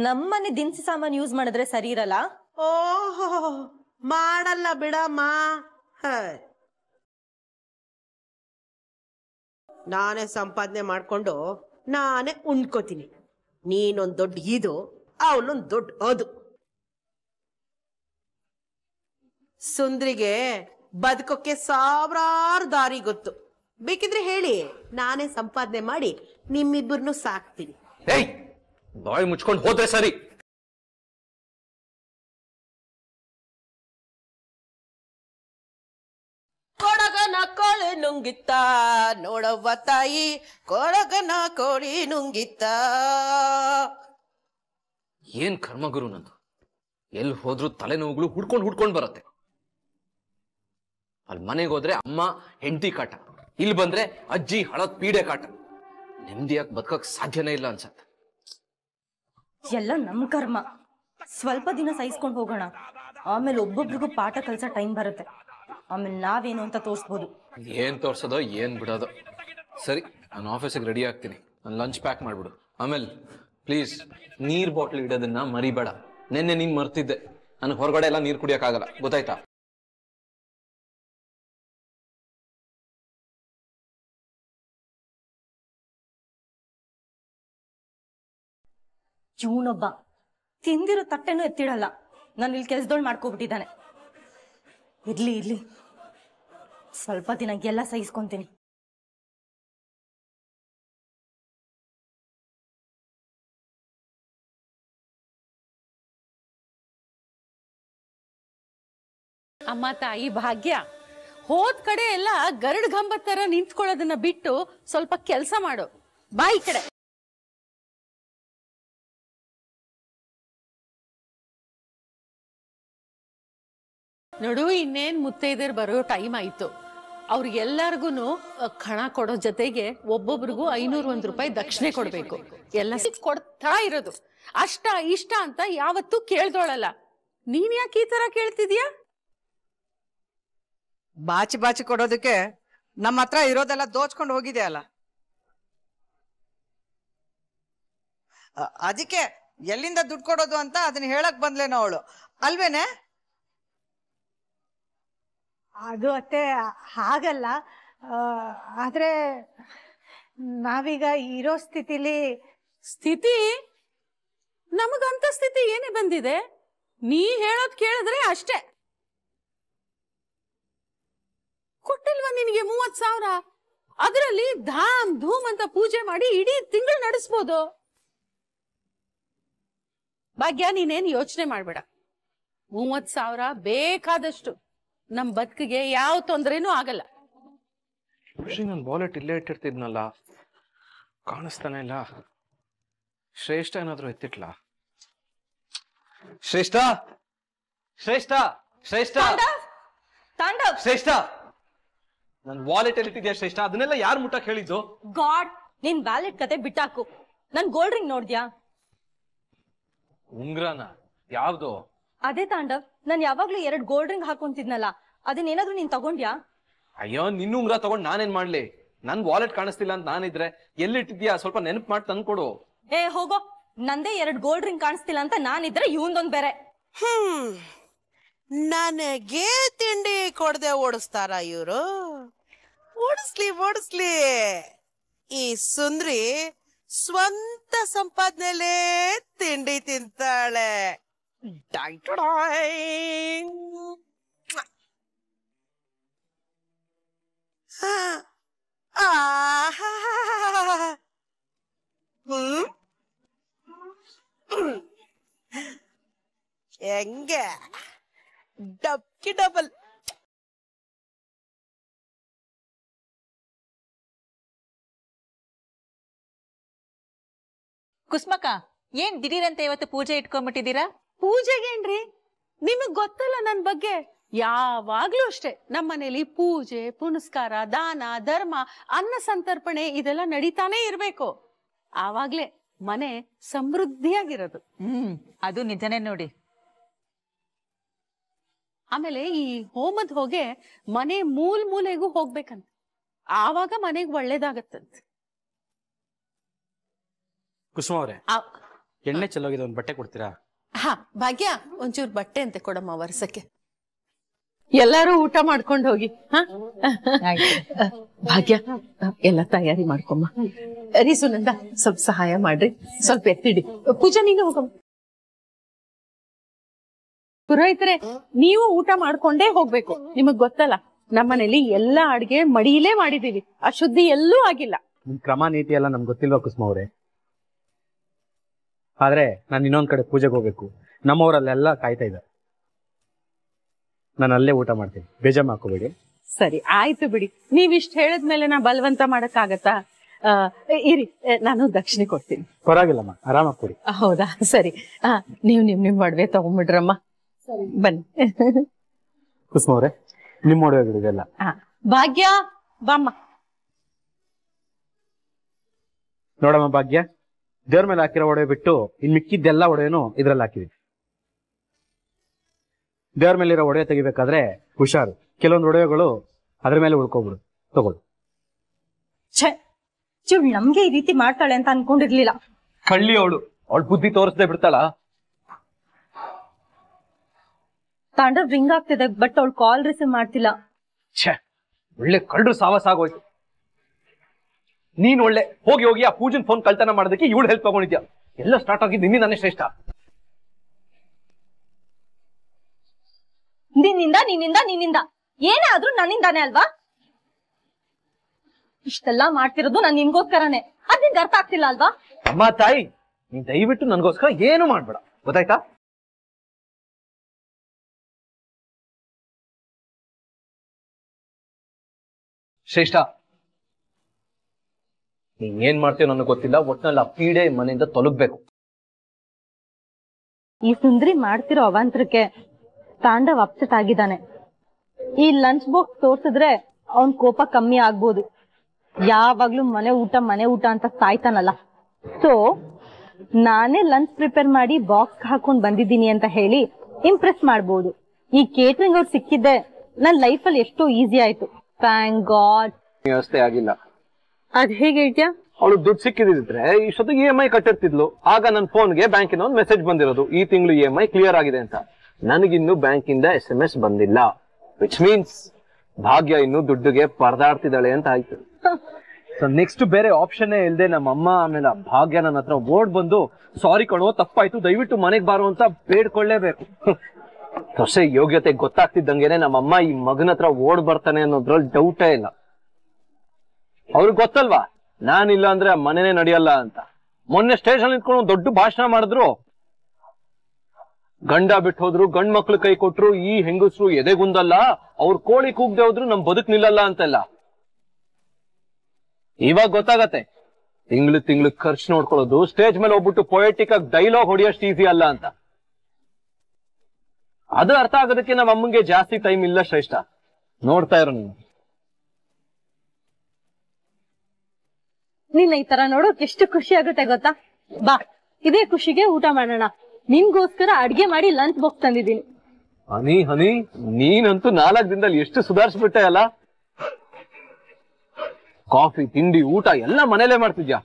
ನಮ್ಮನೆ ದಿನಸಿ ಸಾಮಾನು ಯೂಸ್ ಮಾಡಿದ್ರೆ ಸರಿ ಇರಲ್ಲ ಓಹೋ ಮಾಡಲ್ಲ ಬಿಡಮ್ಮ ಹ ನಾನೇ ಸಂಪಾದನೆ ಮಾಡ್ಕೊಂಡು ನಾನೇ ಉಣ್ಕೋತೀನಿ ನೀನೊಂದು ದೊಡ್ಡ ಇದು ಅವನೊಂದು ದೊಡ್ಡ ಅದು ಸುಂದ್ರಿಗೆ ಬದುಕೋಕ್ಕೆ ಸಾವಿರಾರು ದಾರಿ ಗೊತ್ತು ಬೇಕಿದ್ರೆ ಹೇಳಿ ನಾನೇ ಸಂಪಾದನೆ ಮಾಡಿ ನಿಮ್ಮಿಬ್ಬರನ್ನು ಸಾಕ್ತೀನಿ ಏಯ್ ಬಾಯಿ ಮುಚ್ಕೊಂಡು ಹೋದ್ರೆ ಸರಿ ನುಂಗಿತ್ತ ನೋಡವ್ವ ತಾಯಿ ಕೊಳಗನ ಕೋಳಿ ನುಂಗಿತ್ತ ಏನ್ ಕರ್ಮಗುರು ನಂದು ಎಲ್ಲಿ ಹೋದ್ರು ತಲೆನೋವುಗಳು ಹುಡ್ಕೊಂಡು ಹುಡ್ಕೊಂಡು ಬರುತ್ತೆ ಅಲ್ಲಿ ಮನೆಗೆ ಹೋದ್ರೆ ಅಮ್ಮ ಹೆಂಡತಿ ಕಾಟ ಇಲ್ಲಿ ಬಂದ್ರೆ ಅಜ್ಜಿ ಹಳದ್ ಪೀಡೆ ಕಾಟ ನೆಮ್ಮದಿಯಾಗಿ ಬದುಕಕ್ ಸಾಧ್ಯನೇ ಇಲ್ಲ ಅನ್ಸತ್ತೆ ಎಲ್ಲ ನಮ್ ಕರ್ಮ ಸ್ವಲ್ಪ ದಿನ ಸಹಿಸ್ಕೊಂಡು ಹೋಗೋಣ ಆಮೇಲೆ ಒಬ್ಬೊಬ್ರಿಗೂ ಪಾಠ ಕಲ್ಸೋ ಟೈಮ್ ಬರುತ್ತೆ ಆಮೇಲೆ ನಾವೇನು ಅಂತ ತೋರಿಸ್ಬೋದು ಏನ್ ತೋರ್ಸೋದೋ ಏನ್ ಬಿಡೋದು ಸರಿ ನಾನು ಆಫೀಸಿಗೆ ರೆಡಿ ಆಗ್ತೀನಿ ನಾನು ಲಂಚ್ ಪ್ಯಾಕ್ ಮಾಡ್ಬಿಡು ಆಮೇಲೆ ಪ್ಲೀಸ್ ನೀರ್ ಬಾಟ್ಲ್ ಇಡೋದನ್ನ ಮರಿಬೇಡ ನಿನ್ನೆ ನೀನ್ ಮರ್ತಿದ್ದೆ ನನಗೆ ಹೊರಗಡೆ ಎಲ್ಲ ನೀರು ಆಗಲ್ಲ ಗೊತ್ತಾಯ್ತಾ ಇವನೊಬ್ಬ ತಿಂದಿರೋ ತಟ್ಟೆನೂ ಎತ್ತಿಡಲ್ಲ ನಾನು ಇಲ್ಲಿ ಕೆಲ್ಸದೊಳ್ ಮಾಡ್ಕೋಬಿಟ್ಟಿದ್ದಾನೆ ಇರ್ಲಿ ಇರ್ಲಿ ಸ್ವಲ್ಪ ದಿನಕ್ಕೆಲ್ಲ ಸಹಿಸ್ಕೊಂತೀನಿ ಅಮ್ಮ ತಾಯಿ ಭಾಗ್ಯ ಹೋದ್ ಕಡೆ ಎಲ್ಲ ಗರಡ್ ಗಂಬತ್ತರ ನಿಂತ್ಕೊಳ್ಳೋದನ್ನ ಬಿಟ್ಟು ಸ್ವಲ್ಪ ಕೆಲಸ ಮಾಡು ಬಾಯಿ ಕಡೆ ನೋಡು ಇನ್ನೇನ್ ಮುತ್ತೈದೆರ್ ಬರೋ ಟೈಮ್ ಆಯ್ತು ಅವ್ರಿಗೆಲ್ಲರಿಗೂ ಕಣ ಕೊಡೋ ಜೊತೆಗೆ ಒಬ್ಬೊಬ್ರಿಗೂ ಐನೂರ್ ಒಂದ್ ರೂಪಾಯಿ ದಕ್ಷಿಣೆ ಕೊಡ್ಬೇಕು ಎಲ್ಲ ಕೊಡ್ತಾ ಇರೋದು ಅಷ್ಟ ಇಷ್ಟ ಅಂತ ಯಾವತ್ತು ಕೇಳ್ದೋಳಲ್ಲ ನೀನ್ ಯಾಕೆ ಈ ತರ ಕೇಳ್ತಿದ್ಯಾ ಬಾಚಿ ಬಾಚಿ ಕೊಡೋದಕ್ಕೆ ನಮ್ಮ ಹತ್ರ ಇರೋದೆಲ್ಲ ದೋಚ್ಕೊಂಡು ಹೋಗಿದೆ ಅಲ್ಲ ಅದಕ್ಕೆ ಎಲ್ಲಿಂದ ದುಡ್ಡು ಕೊಡೋದು ಅಂತ ಅದನ್ನ ಹೇಳಕ್ ಬಂದ್ಲೇನೋ ಅವಳು ಅಲ್ವೇನೆ ಅದು ಅತ್ತೆ ಹಾಗಲ್ಲ ಆದರೆ ನಾವೀಗ ಇರೋ ಸ್ಥಿತಿಲಿ ಸ್ಥಿತಿ ನಮಗಂತ ಸ್ಥಿತಿ ಏನೇ ಬಂದಿದೆ ನೀ ಹೇಳೋದ್ ಕೇಳಿದ್ರೆ ಅಷ್ಟೇ ಕೊಟ್ಟಿಲ್ವಾ ನಿನಗೆ ಮೂವತ್ ಸಾವಿರ ಅದರಲ್ಲಿ ಧಾಮ್ ಧೂಮ್ ಅಂತ ಪೂಜೆ ಮಾಡಿ ಇಡೀ ತಿಂಗಳು ನಡೆಸ್ಬೋದು ಭಾಗ್ಯ ನೀನೇನು ಯೋಚನೆ ಮಾಡ್ಬೇಡ ಮೂವತ್ ಸಾವಿರ ಬೇಕಾದಷ್ಟು ನಮ್ ಬದುಕಿಗೆ ಯಾವ ತೊಂದ್ರೆನೂ ಆಗಲ್ಲ ಖುಷಿ ನನ್ ವಾಲೆಟ್ ಇಲ್ಲೇ ಇಟ್ಟಿರ್ತಿದ್ನಲ್ಲ ಕಾಣಿಸ್ತಾನೆ ಇಲ್ಲ ಶ್ರೇಷ್ಠ ಏನಾದ್ರು ಎತ್ತಿಟ್ಲ ಶ್ರೇಷ್ಠ ಶ್ರೇಷ್ಠ ಶ್ರೇಷ್ಠ ತಾಂಡವ್ ಶ್ರೇಷ್ಠ ನನ್ ವಾಲೆಟ್ ಇಟ್ಟಿದ್ಯಾ ಶ್ರೇಷ್ಠ ಅದನ್ನೆಲ್ಲ ಯಾರು ಮುಟ್ಟಕ್ ಹೇಳಿದ್ದು ಗಾಡ್ ನಿನ್ ವ್ಯಾಲೆಟ್ ಕತೆ ಬಿಟ್ಟಾಕು ನನ್ ಗೋಲ್ಡ್ ರಿಂಗ್ ನೋಡ್ದ್ಯಾ ಉಂಗ್ರನ ಯಾವ್ದು ಅದೇ ತಾಂಡವ್ ನಾನು ಯಾವಾಗ್ಲೂ ಎರಡು ಗೋಲ್ಡ್ ರಿಂಗ್ ಹಾಕೊಂತಿದ್ನಲ್ಲ ಅದನ್ನೇನಾದ್ರೂ ನೀನ್ ತಗೊಂಡ್ಯಾ ಅಯ್ಯೋ ನಿನ್ನ ಉಂಗ್ರ ತಗೊಂಡ್ ನಾನೇನ್ ಮಾಡ್ಲಿ ನನ್ ವಾಲೆಟ್ ಕಾಣಿಸ್ತಿಲ್ಲ ಅಂತ ನಾನಿದ್ರೆ ಎಲ್ಲಿಟ್ಟಿದ್ಯಾ ಸ್ವಲ್ಪ ನೆನಪು ಮಾಡಿ ತಂದ್ಕೊಡು ಏ ಹೋಗೋ ನಂದೇ ಎರಡು ಗೋಲ್ಡ್ ರಿಂಗ್ ಕಾಣಿಸ್ತಿಲ್ಲ ಅಂತ ನಾನಿದ್ರೆ ಇವಂದೊಂದ್ ಬೇರೆ ಹ್ಮ್ ನನಗೆ ತಿಂಡಿ ಕೊಡದೆ ಓಡಿಸ್ತಾರ ಇವರು ಓಡಿಸ್ಲಿ ಓಡಿಸ್ಲಿ ಈ ಸುಂದ್ರಿ ಸ್ವಂತ ಸಂಪಾದನೆಲೇ ತಿಂಡಿ ತಿಂತಾಳೆ Dang, dang. Ah. ah. Hmm? எங்க டப்கி டபல் ಕುಸ್ಮಕ್ಕ ಏನ್ ದಿಢೀರಂತೆ ಇವತ್ತು ಪೂಜೆ ಇಟ್ಕೊಂಡ್ಬಿಟ್ಟಿದ್ದೀರಾ ಪೂಜೆಗೇನ್ರಿ ನಿಮಗ್ ಗೊತ್ತಲ್ಲ ನನ್ ಬಗ್ಗೆ ಯಾವಾಗ್ಲೂ ಅಷ್ಟೇ ನಮ್ಮನೇಲಿ ಪೂಜೆ ಪುನಸ್ಕಾರ ದಾನ ಧರ್ಮ ಅನ್ನ ಸಂತರ್ಪಣೆ ಇದೆಲ್ಲ ನಡೀತಾನೆ ಇರ್ಬೇಕು ಆವಾಗ್ಲೇ ಮನೆ ಸಮೃದ್ಧಿಯಾಗಿರೋದು ಹ್ಮ್ ಅದು ನಿಜನೇ ನೋಡಿ ಆಮೇಲೆ ಈ ಹೋಮದ್ ಹೋಗೆ ಮನೆ ಮೂಲ್ ಮೂಲೆಗೂ ಹೋಗ್ಬೇಕಂತ ಆವಾಗ ಮನೆಗ್ ಒಳ್ಳೇದಾಗತ್ತಂತ ಕುಸುಮ ಅವ್ರೆ ಎಣ್ಣೆ ಚೆಲ್ಲೋಗಿದೆ ಒಂದ್ ಬಟ್ಟೆ ಕೊಡ್ತೀರಾ ಹಾ ಭಾಗ್ಯ ಒಂಚೂರು ಬಟ್ಟೆ ಅಂತೆ ಕೊಡಮ್ಮ ವರ್ಸಕ್ಕೆ ಎಲ್ಲಾರು ಊಟ ಮಾಡ್ಕೊಂಡು ಹೋಗಿ ಹಾ ಭಾಗ್ಯ ಎಲ್ಲ ತಯಾರಿ ಮಾಡ್ಕೊಮ್ಮ ಅರಿ ಸುನಂದ ಸ್ವಲ್ಪ ಸಹಾಯ ಮಾಡ್ರಿ ಸ್ವಲ್ಪ ಎತ್ತಿಡಿ ಪೂಜಾ ನೀನು ಹೋಗಮ್ಮ ಪುರೋಹಿತರೆ ನೀವು ಊಟ ಮಾಡ್ಕೊಂಡೇ ಹೋಗ್ಬೇಕು ನಿಮಗ್ ಗೊತ್ತಲ್ಲ ನಮ್ಮನೇಲಿ ಎಲ್ಲಾ ಅಡ್ಗೆ ಮಡಿಲೇ ಮಾಡಿದೀವಿ ಅಶುದ್ಧಿ ಎಲ್ಲೂ ಆಗಿಲ್ಲ ಕ್ರಮ ನೀತಿ ಎಲ್ಲ ನಮ್ಗೆ ಗೊತ್ತಿಲ್ವಾ ಕುಸುಮ ಅವ್ರೆ ಆದ್ರೆ ನಾನು ಇನ್ನೊಂದ್ ಕಡೆ ಪೂಜೆಗೆ ಹೋಗ್ಬೇಕು ನಮ್ಮವರಲ್ಲೆಲ್ಲ ಕಾಯ್ತಾ ಇದ್ದಾರೆ ನಾನು ಅಲ್ಲೇ ಊಟ ಮಾಡ್ತೀನಿ ಬೇಜಾಮ್ ಹಾಕೋಬೇಡಿ ಸರಿ ಆಯ್ತು ಬಿಡಿ ಇಷ್ಟ ಹೇಳಿದ್ಮೇಲೆ ನಾ ಬಲವಂತ ಮಾಡಕ್ ಆ, ಇರಿ ನಾನು ದಕ್ಷಿಣೆ ಕೊಡ್ತೀನಿ ಪರವಾಗಿಲ್ಲಮ್ಮ ಆರಾಮಾಗಿ ಕೊಡಿ ಹೌದಾ ಸರಿ ಆ, ನೀವು ನಿಮ್ ನಿಮ್ ಒಡವೆ ತಗೊಂಡ್ಬಿಡ್ರಮ್ಮ ಬನ್ನಿ ಕುಸ್ಮವ್ರೆ ನಿಮ್ ನಿಮ್ಮ ಒಡವೆಗಳಿಗೆಲ್ಲ ಭಾಗ್ಯ ಬಾಮ್ಮ ನೋಡಮ್ಮ ಭಾಗ್ಯ ದೇವ್ರ ಮೇಲೆ ಹಾಕಿರೋ ಒಡೆ ಬಿಟ್ಟು ಇನ್ ಮಿಕ್ಕಿದ್ದೆಲ್ಲ ಒಡೆಯನು ಇದ್ರಲ್ಲಿ ಹಾಕಿದ್ವಿ ದೇವ್ರ ಮೇಲಿರೋ ಒಡೆ ತೆಗಿಬೇಕಾದ್ರೆ ಹುಷಾರು ಕೆಲವೊಂದು ಒಡೆಗಳು ಅದ್ರ ಮೇಲೆ ಉಳ್ಕೊಬಿಡು ತಗೊಳ್ಳಿ ನಮ್ಗೆ ಈ ರೀತಿ ಮಾಡ್ತಾಳೆ ಅಂತ ಅನ್ಕೊಂಡಿರ್ಲಿಲ್ಲ ಕಳ್ಳಿ ಅವಳು ಅವಳು ಬುದ್ಧಿ ತೋರಿಸದೆ ಬಿಡ್ತಾಳ ತಾಂಡವ್ ರಿಂಗ್ ಆಗ್ತಿದೆ ಬಟ್ ಅವಳು ಕಾಲ್ ರಿಸೀವ್ ಮಾಡ್ತಿಲ್ಲ ಒಳ್ಳೆ ಕಳ್ಳರು ಸಾವಸ ಆಗೋಯ್ತು ನೀನ್ ಒಳ್ಳೆ ಹೋಗಿ ಹೋಗಿ ಆ ಪೂಜನ್ ಫೋನ್ ಕಳ್ತನ ಮಾಡೋದಕ್ಕೆ ಇವಳು ಹೆಲ್ಪ್ ತಗೊಂಡಿದ್ಯಾ ಎಲ್ಲ ಸ್ಟಾರ್ಟ್ ಆಗಿದ್ದು ನಿನ್ನೆ ನಾನೇ ಶ್ರೇಷ್ಠ ನಿನ್ನಿಂದ ನಿನ್ನಿಂದ ನಿನ್ನಿಂದ ಏನೇ ಆದ್ರೂ ನನ್ನಿಂದಾನೇ ಅಲ್ವಾ ಇಷ್ಟೆಲ್ಲ ಮಾಡ್ತಿರೋದು ನಾನ್ ನಿನ್ಗೋಸ್ಕರನೇ ಅದ್ ನಿನ್ಗೆ ಅರ್ಥ ಆಗ್ತಿಲ್ಲ ಅಲ್ವಾ ಅಮ್ಮ ತಾಯಿ ನೀನ್ ದಯವಿಟ್ಟು ನನ್ಗೋಸ್ಕರ ಏನು ಮಾಡ್ಬೇಡ ಗೊತ್ತಾಯ್ತಾ ಶ್ರೇಷ್ಠ ನೀನ್ ಏನ್ ಮಾಡ್ತೀಯೋ ನನಗೆ ಗೊತ್ತಿಲ್ಲ ಒಟ್ನಲ್ಲಿ ಆ ಪೀಡೆ ಮನೆಯಿಂದ ತೊಲಗ್ಬೇಕು ಈ ಸುಂದ್ರಿ ಮಾಡ್ತಿರೋ ಅವಾಂತರಕ್ಕೆ ತಾಂಡವ್ ಅಪ್ಸೆಟ್ ಆಗಿದ್ದಾನೆ ಈ ಲಂಚ್ ಬಾಕ್ಸ್ ತೋರ್ಸಿದ್ರೆ ಅವನ್ ಕೋಪ ಕಮ್ಮಿ ಆಗ್ಬೋದು ಯಾವಾಗ್ಲೂ ಮನೆ ಊಟ ಮನೆ ಊಟ ಅಂತ ಸಾಯ್ತಾನಲ್ಲ ಸೊ ನಾನೇ ಲಂಚ್ ಪ್ರಿಪೇರ್ ಮಾಡಿ ಬಾಕ್ಸ್ ಹಾಕೊಂಡ್ ಬಂದಿದ್ದೀನಿ ಅಂತ ಹೇಳಿ ಇಂಪ್ರೆಸ್ ಮಾಡ್ಬೋದು ಈ ಕೇಟ್ರಿಂಗ್ ಅವ್ರು ಸಿಕ್ಕಿದ್ದೆ ನನ್ ಅಲ್ಲಿ ಎಷ್ಟೋ ಈಸಿ ಆಯ್ತು ಥ್ಯಾಂಕ್ ಗಾಡ್ ವ್ಯವಸ್ಥೆ ಆಗಿಲ್ಲ ಅದ್ ಹೇಗೆ ಹೇಳ್ತೀಯ ಅವಳು ದುಡ್ಡು ಸಿಕ್ಕಿದ್ರೆ ಇಷ್ಟೊತ್ತಿಗೆ ಇ ಎಂ ಐ ಕಟ್ಟಿರ್ತಿದ್ಲು ಆಗ ನನ್ನ ಫೋನ್ಗೆ ಬ್ಯಾಂಕಿನ ಒಂದು ಮೆಸೇಜ್ ಬಂದಿರೋದು ಈ ತಿಂಗಳು E e M I clear ಆಗಿದೆ ಅಂತ ನನಗಿನ್ನು ಬ್ಯಾಂಕಿಂದ ಎಸ್ ಎಂ ಎಸ್ ಬಂದಿಲ್ಲ ವಿಚ್ ಮೀನ್ಸ್ ಭಾಗ್ಯ ಇನ್ನು ದುಡ್ಡುಗೆ ಪರದಾಡ್ತಿದ್ದಾಳೆ ಅಂತ ಆಯ್ತು ಸೊ ನೆಕ್ಸ್ಟ್ ಬೇರೆ ಆಪ್ಷನ್ ಇಲ್ಲದೆ ನಮ್ಮಅಮ್ಮ ಆಮೇಲೆ ಭಾಗ್ಯ ನನ್ನ ಹತ್ರ ಓಡ್ ಬಂದು ಸಾರಿ ಕಣೋ ತಪ್ಪಾಯ್ತು ದಯವಿಟ್ಟು ಮನೆಗೆ ಬಾರೋ ಅಂತ ಬೇಡ್ಕೊಳ್ಳೇಬೇಕು ಹೊಸ ಯೋಗ್ಯತೆ ಗೊತ್ತಾಗ್ತಿದ್ದಂಗೆನೆ ನಮ್ಮಮ್ಮ ಈ ಮಗನ ಹತ್ರ ಓಡ್ ಬರ್ತಾನೆ ಅನ್ನೋದ್ರಲ್ಲಿ ಡೌಟೇ ಇಲ್ಲ ಅವ್ರಿಗೆ ಗೊತ್ತಲ್ವಾ ನಾನಿಲ್ಲ ಅಂದ್ರೆ ಮನೇನೆ ಮನೆನೇ ನಡೆಯಲ್ಲ ಅಂತ ಮೊನ್ನೆ ಸ್ಟೇಷನ್ ನಿಂತ್ಕೊಂಡು ದೊಡ್ಡ ಭಾಷಣ ಮಾಡಿದ್ರು ಗಂಡ ಬಿಟ್ಟು ಹೋದ್ರು ಗಂಡ್ ಮಕ್ಳು ಕೈ ಕೊಟ್ರು ಈ ಹೆಂಗಸರು ಎದೆಗುಂದಲ್ಲ ಅವ್ರ ಕೋಳಿ ಕೂಗ್ದೆ ಹೋದ್ರು ನಮ್ ಬದುಕ್ ನಿಲ್ಲಲ್ಲ ಅಂತೆಲ್ಲ ಇವಾಗ ಗೊತ್ತಾಗತ್ತೆ ತಿಂಗ್ಳು ತಿಂಗ್ಳು ಖರ್ಚು ನೋಡ್ಕೊಳ್ಳೋದು ಸ್ಟೇಜ್ ಮೇಲೆ ಹೋಗ್ಬಿಟ್ಟು ಪೊಯೆಟಿಕ್ ಆಗಿ ಡೈಲಾಗ್ ಹೊಡಿಯೋಷ್ಟು ಈಸಿ ಅಲ್ಲ ಅಂತ ಅದು ಅರ್ಥ ಆಗೋದಕ್ಕೆ ನಮ್ಮ ಅಮ್ಮಂಗೆ ಜಾಸ್ತಿ ಟೈಮ್ ಇಲ್ಲ ಶ್ರೇಷ್ಠ ನೋಡ್ತಾ ಇರೋ ನೀನು ನಿನ್ನ ಈ ತರ ನೋಡೋಕೆ ಎಷ್ಟು ಖುಷಿ ಆಗುತ್ತೆ ಗೊತ್ತಾ ಬಾ ಇದೇ ಖುಷಿಗೆ ಊಟ ಮಾಡೋಣ ನಿನ್ಗೋಸ್ಕರ ಅಡ್ಗೆ ಮಾಡಿ ಲಂಚ್ ಬಾಕ್ಸ್ ತಂದಿದ್ದೀನಿ ಹನಿ ಹನಿ ನೀನಂತೂ ನಾಲ್ಕು ದಿನದಲ್ಲಿ ಎಷ್ಟು ಸುಧಾರಿಸ್ಬಿಟ್ಟೆ ಅಲ್ಲ ಕಾಫಿ ತಿಂಡಿ ಊಟ ಎಲ್ಲ ಮನೇಲೆ ಮಾಡ್ತಿದ್ಯಾ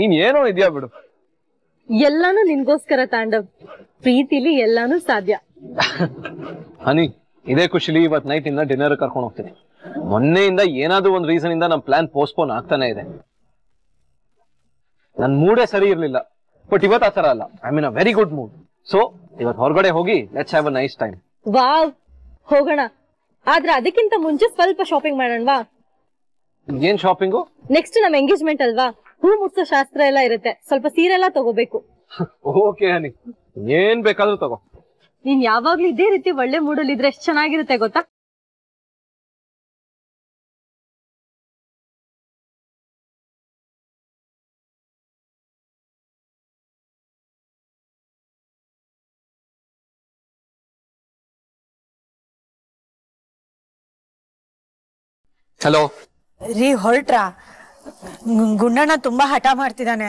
ನೀನ್ ಏನೋ ಇದ್ಯಾ ಬಿಡು ಎಲ್ಲಾನು ನಿನ್ಗೋಸ್ಕರ ತಾಂಡವ್ ಪ್ರೀತಿಲಿ ಎಲ್ಲಾನು ಸಾಧ್ಯ ಹನಿ ಇದೇ ಖುಷಿಲಿ ಇವತ್ ನೈಟ್ ಇಂದ ಡಿನ್ನರ್ ಕರ್ಕೊಂಡು ಹೋಗ್ತೀನಿ ಮೊನ್ನೆಯಿಂದ ಏನಾದ್ರೂ ಒಂದ್ ರೀಸನ್ ಇಂದ ನಮ್ ಪ್ಲಾನ್ ಪೋಸ್ಟ್ಪೋನ್ ಆಗ್ತಾನೆ ಇದೆ ನನ್ ಮೂಡೇ ಸರಿ ಇರ್ಲಿಲ್ಲ ಬಟ್ ಇವತ್ ಆತರ ಅಲ್ಲ I mean a very good mood so ಇವತ್ ಹೊರಗಡೆ ಹೋಗಿ let's have a nice time wow ಹೋಗೋಣ ಆದ್ರೆ ಅದಕ್ಕಿಂತ ಮುಂಚೆ ಸ್ವಲ್ಪ ಶಾಪಿಂಗ್ ಮಾಡೋಣವಾ ಏನ್ ಶಾಪಿಂಗು ನೆಕ್ಸ್ಟ್ ನಮ್ ಎಂಗೇಜ್ಮೆಂಟ್ ಅಲ್ವಾ ಹೂ ಮುಟ್ಸೋ ಶಾಸ್ತ್ರ ಎಲ್ಲ ಇರುತ್ತೆ ಸ್ವಲ್ಪ ಸೀರೆ ಎಲ್ಲ ತಗೋಬೇಕು ಓಕೆ ಅನಿ ಏನ್ ಬೇಕಾದ್ರೂ ತಗೋ ನೀನ್ ಯಾವಾಗ್ಲೂ ಇದೇ ರೀತಿ ಒಳ್ಳೆ ಮೂಡಲ್ಲಿ ಇದ್ರೆ ಎಷ್ಟು ಚೆನ್ನಾಗಿರುತ್ತೆ ಗೊತ್ತಾ ಹಲೋ ರೀ ಹೊರಟ್ರ ಗುಂಡಣ್ಣ ತುಂಬಾ ಹಠ ಮಾಡ್ತಿದ್ದಾನೆ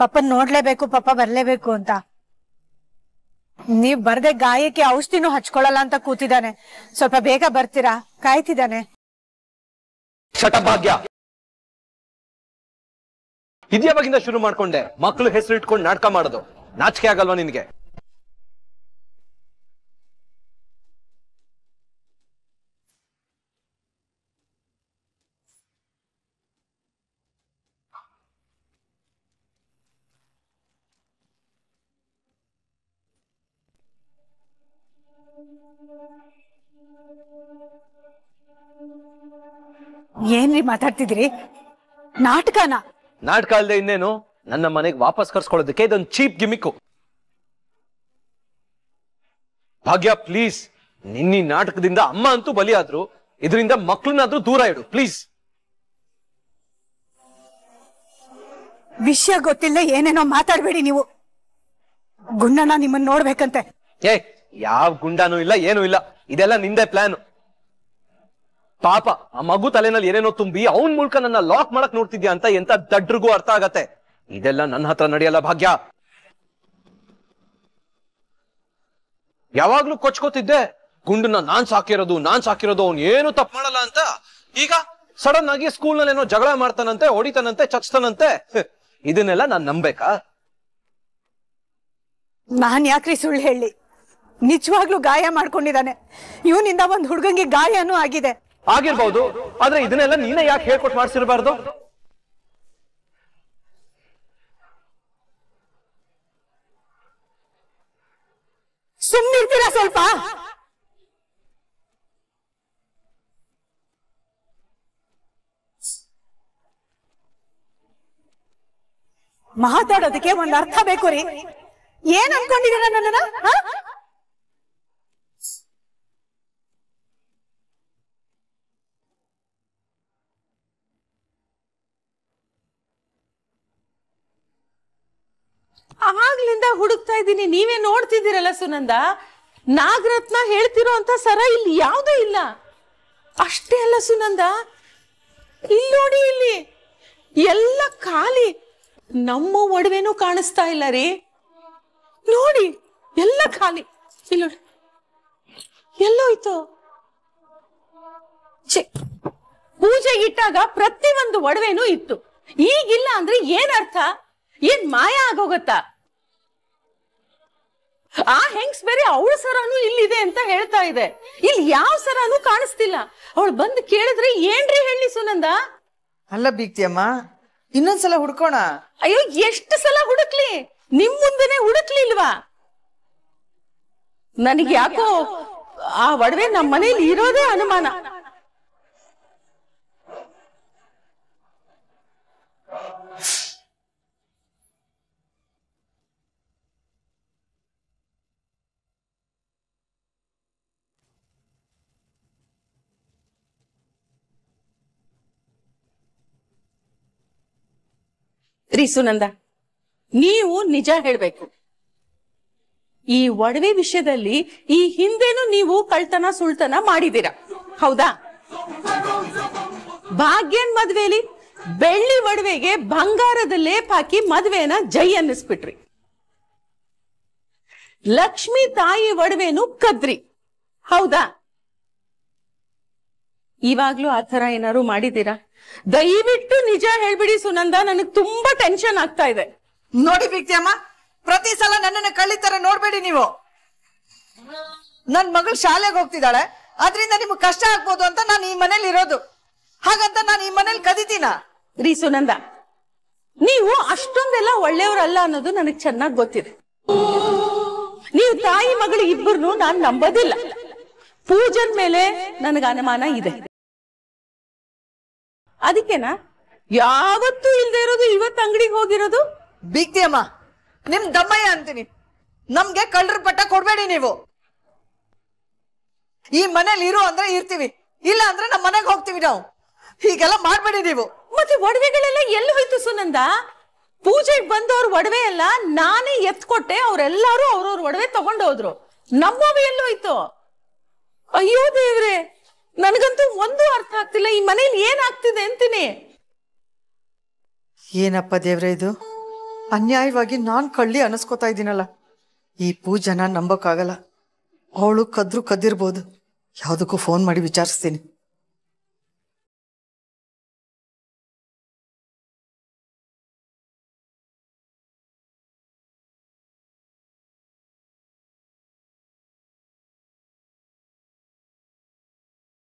ಪಾಪ ನೋಡ್ಲೇಬೇಕು ಪಾಪ ಬರ್ಲೇಬೇಕು ಅಂತ ನೀವ್ ಬರ್ದೆ ಗಾಯಕ್ಕೆ ಔಷಧಿನೂ ಹಚ್ಕೊಳಲ್ಲ ಅಂತ ಕೂತಿದ್ದಾನೆ ಸ್ವಲ್ಪ ಬೇಗ ಬರ್ತೀರಾ ಕಾಯ್ತಿದ್ದಾನೆ ಇದ್ಯಾವಾಗಿಂದ ಶುರು ಮಾಡ್ಕೊಂಡೆ ಮಕ್ಳು ಹೆಸರು ಇಟ್ಕೊಂಡು ನಾಟಕ ಮಾಡೋದು ನಾಚಿಕೆ ಆಗಲ್ವಾ ನಿನ್ಗೆ ಮಾತಾಡ್ತಿದ್ರಿ ನಾಟಕನ ನಾಟಕ ಅಲ್ಲದೆ ಇನ್ನೇನು ನನ್ನ ಮನೆಗೆ ವಾಪಸ್ ಕರ್ಸ್ಕೊಳ್ಳೋದಕ್ಕೆ ಇದೊಂದು ಚೀಪ್ ಗಿಮಿಕ್ ಭಾಗ್ಯ ಪ್ಲೀಸ್ ನಿನ್ನಿ ನಾಟಕದಿಂದ ಅಮ್ಮ ಅಂತೂ ಬಲಿಯಾದ್ರು ಇದರಿಂದ ಮಕ್ಕಳನ್ನಾದ್ರೂ ದೂರ ಇಡು ಪ್ಲೀಸ್ ವಿಷಯ ಗೊತ್ತಿಲ್ಲ ಏನೇನೋ ಮಾತಾಡಬೇಡಿ ನೀವು ಗುಂಡಣ್ಣ ನಿಮ್ಮನ್ನ ನೋಡ್ಬೇಕಂತೆ ಏ ಯಾವ ಗುಂಡಾನು ಇಲ್ಲ ಏನೂ ಇಲ್ಲ ಇದೆಲ್ಲ ನಿಂದೆ ಪ್ಲಾನ್ ಪಾಪ ಆ ಮಗು ತಲೆನಲ್ಲಿ ಏನೇನೋ ತುಂಬಿ ಅವನ್ ಮೂಲಕ ನನ್ನ ಲಾಕ್ ಮಾಡಕ್ ನೋಡ್ತಿದ್ಯಾ ಅಂತ ಎಂತ ದಡ್ರಿಗೂ ಅರ್ಥ ಆಗತ್ತೆ ಇದೆಲ್ಲ ನನ್ನ ಹತ್ರ ನಡೆಯಲ್ಲ ಭಾಗ್ಯ ಯಾವಾಗ್ಲೂ ಕೊಚ್ಕೋತಿದ್ದೆ ಗುಂಡನ್ನ ನಾನ್ ಸಾಕಿರೋದು ನಾನ್ ಸಾಕಿರೋದು ಅವ್ನು ಏನು ತಪ್ಪು ಮಾಡಲ್ಲ ಅಂತ ಈಗ ಸಡನ್ ಆಗಿ ಸ್ಕೂಲ್ ನಲ್ಲಿ ಏನೋ ಜಗಳ ಮಾಡ್ತಾನಂತೆ ಹೊಡಿತಾನಂತೆ ಚಚ್ತಾನಂತೆ ಇದನ್ನೆಲ್ಲ ನಾನ್ ನಂಬೇಕಾ ನಾನ್ ಯಾಕ್ರಿ ಸುಳ್ಳು ಹೇಳಿ ನಿಜವಾಗ್ಲೂ ಗಾಯ ಮಾಡ್ಕೊಂಡಿದ್ದಾನೆ ಇವನಿಂದ ಒಂದ್ ಹುಡುಗಂಗೆ ಗಾಯನೂ ಆಗಿದೆ ಆಗಿರ್ಬಹುದು ಆದ್ರೆ ಇದನ್ನೆಲ್ಲ ನೀನೇ ಯಾಕೆ ಹೇಳ್ಕೊಟ್ ಮಾಡ್ಸಿರ್ಬಾರ್ದು ಸುಮ್ನಿರ್ತೀರಾ ಸ್ವಲ್ಪ ಮಾತಾಡೋದಕ್ಕೆ ಒಂದ್ ಅರ್ಥ ಬೇಕು ರೀ ಏನ್ ಅನ್ಕೊಂಡಿದೀರ ನನ್ನ ಆಗ್ಲಿಂದ ಹುಡುಕ್ತಾ ಇದ್ದೀನಿ ನೀವೇ ನೋಡ್ತಿದ್ದೀರಲ್ಲ ಸುನಂದ ನಾಗರತ್ನ ಹೇಳ್ತಿರೋ ಅಂತ ಸರ ಇಲ್ಲಿ ಯಾವುದೂ ಇಲ್ಲ ಅಷ್ಟೇ ಅಲ್ಲ ಸುನಂದ ಇಲ್ಲಿ ನೋಡಿ ಇಲ್ಲಿ ಎಲ್ಲ ಖಾಲಿ ನಮ್ಮ ಒಡವೆನೂ ಕಾಣಿಸ್ತಾ ಇಲ್ಲ ರೀ ನೋಡಿ ಎಲ್ಲ ಖಾಲಿ ಇಲ್ಲಿ ನೋಡಿ ಎಲ್ಲೋಯ್ತು ಪೂಜೆ ಇಟ್ಟಾಗ ಪ್ರತಿ ಒಂದು ಒಡವೆನೂ ಇತ್ತು ಈಗಿಲ್ಲ ಅಂದ್ರೆ ಏನರ್ಥ ಏನ್ ಮಾಯ ಆಗೋಗತ್ತಾ ಆ ಹೆಂಗ್ಸ್ ಬೇರೆ ಅವಳ ಸರಾನು ಇಲ್ಲಿದೆ ಅಂತ ಹೇಳ್ತಾ ಇದೆ ಇಲ್ಲಿ ಯಾವ ಸರಾನು ಕಾಣಿಸ್ತಿಲ್ಲ ಅವಳು ಬಂದು ಕೇಳಿದ್ರೆ ಏನ್ರಿ ಹೇಳಿ ಸುನಂದ ಅಲ್ಲ ಬೀಗ್ತಿಯಮ್ಮ ಇನ್ನೊಂದ್ಸಲ ಹುಡ್ಕೋಣ ಅಯ್ಯೋ ಎಷ್ಟು ಸಲ ಹುಡುಕ್ಲಿ ನಿಮ್ ಮುಂದೆನೆ ಹುಡುಕ್ಲಿಲ್ವಾ ನನಗೆ ಯಾಕೋ ಆ ಒಡವೆ ನಮ್ಮ ಮನೇಲಿ ಇರೋದೇ ಅನುಮಾನ ಸುನಂದ ನೀವು ನಿಜ ಹೇಳ್ಬೇಕು ಈ ಒಡವೆ ವಿಷಯದಲ್ಲಿ ಈ ಹಿಂದೆನು ನೀವು ಕಳ್ತನ ಸುಳ್ತನ ಮಾಡಿದೀರ ಹೌದಾ ಭಾಗ್ಯನ್ ಮದ್ವೆಲಿ ಬೆಳ್ಳಿ ಒಡವೆಗೆ ಬಂಗಾರದ ಲೇಪ್ ಹಾಕಿ ಮದ್ವೆನ ಜೈ ಅನ್ನಿಸ್ಬಿಟ್ರಿ ಲಕ್ಷ್ಮಿ ತಾಯಿ ಒಡವೆನು ಕದ್ರಿ ಹೌದಾ ಇವಾಗ್ಲೂ ಆ ತರ ಏನಾರು ಮಾಡಿದ್ದೀರಾ ದಯವಿಟ್ಟು ನಿಜ ಹೇಳ್ಬಿಡಿ ಸುನಂದ ನನಗ್ ತುಂಬಾ ಟೆನ್ಷನ್ ಆಗ್ತಾ ಇದೆ ನೋಡಿ ಬಿಕ್ತಿಯಮ್ಮ ಪ್ರತಿ ಸಲ ನನ್ನನ್ನ ಕಳ್ಳಿತರ ನೋಡ್ಬೇಡಿ ನೀವು ನನ್ ಮಗಳು ಶಾಲೆಗೆ ಹೋಗ್ತಿದ್ದಾಳೆ ಅದರಿಂದ ನಿಮ್ಗೆ ಕಷ್ಟ ಆಗ್ಬೋದು ಅಂತ ನಾನು ಈ ಮನೇಲಿ ಇರೋದು ಹಾಗಂತ ನಾನು ಈ ಮನೇಲಿ ಕದೀತೀನ ರೀ ಸುನಂದ ನೀವು ಅಷ್ಟೊಂದೆಲ್ಲ ಒಳ್ಳೆಯವರಲ್ಲ ಅನ್ನೋದು ನನಗ್ ಚೆನ್ನಾಗ್ ಗೊತ್ತಿದೆ ನೀವು ತಾಯಿ ಮಗಳು ಇಬ್ಬರನ್ನು ನಾನು ನಂಬೋದಿಲ್ಲ ಪೂಜನ್ ಮೇಲೆ ನನಗೆ ಅನುಮಾನ ಇದೆ ಅದಕ್ಕೆನಾ ಯಾವತ್ತೂ ಇಲ್ದೆ ಇರೋದು ಇವತ್ತು ಅಂಗಡಿಗೆ ಹೋಗಿರೋದು ಬಿಗ್ತಿ ಅಮ್ಮ ನಿಮ್ ದಮ್ಮಯ್ಯ ಅಂತೀನಿ ನಮ್ಗೆ ಕಳ್ಳರ ಪಟ್ಟ ಕೊಡ್ಬೇಡಿ ನೀವು ಈ ಮನೇಲಿ ಇರು ಅಂದ್ರೆ ಇರ್ತೀವಿ ಇಲ್ಲ ಅಂದ್ರೆ ನಮ್ಮ ಮನೆಗೆ ಹೋಗ್ತೀವಿ ನಾವು ಹೀಗೆಲ್ಲ ಮಾಡ್ಬೇಡಿ ನೀವು ಮತ್ತೆ ಒಡವೆಗಳೆಲ್ಲ ಎಲ್ಲಿ ಹೋಯ್ತು ಸುನಂದ ಪೂಜೆಗೆ ಬಂದವ್ರ ಒಡವೆ ಎಲ್ಲ ನಾನೇ ಎತ್ಕೊಟ್ಟೆ ಅವ್ರೆಲ್ಲಾರು ಅವ್ರವ್ರ ಒಡವೆ ತಗೊಂಡೋದ್ರು ನಮ್ಮ ಎಲ್ಲಿ ಹೋಯ್ತು ಅಯ್ಯೋ ದೇವ್ರೆ ನನಗಂತೂ ಒಂದು ಅರ್ಥ ಆಗ್ತಿಲ್ಲ ಈ ಮನೇಲಿ ಏನಾಗ್ತಿದೆ ಅಂತೀನಿ ಏನಪ್ಪ ದೇವ್ರ ಇದು ಅನ್ಯಾಯವಾಗಿ ನಾನ್ ಕಳ್ಳಿ ಅನಿಸ್ಕೋತಾ ಇದ್ದೀನಲ್ಲ ಈ ಪೂಜನ ನಂಬಕ್ಕಾಗಲ್ಲ ಅವಳು ಕದ್ರು ಕದ್ದಿರ್ಬೋದು ಯಾವುದಕ್ಕೂ ಫೋನ್ ಮಾಡಿ ವಿಚಾರಿಸ್ತೀನಿ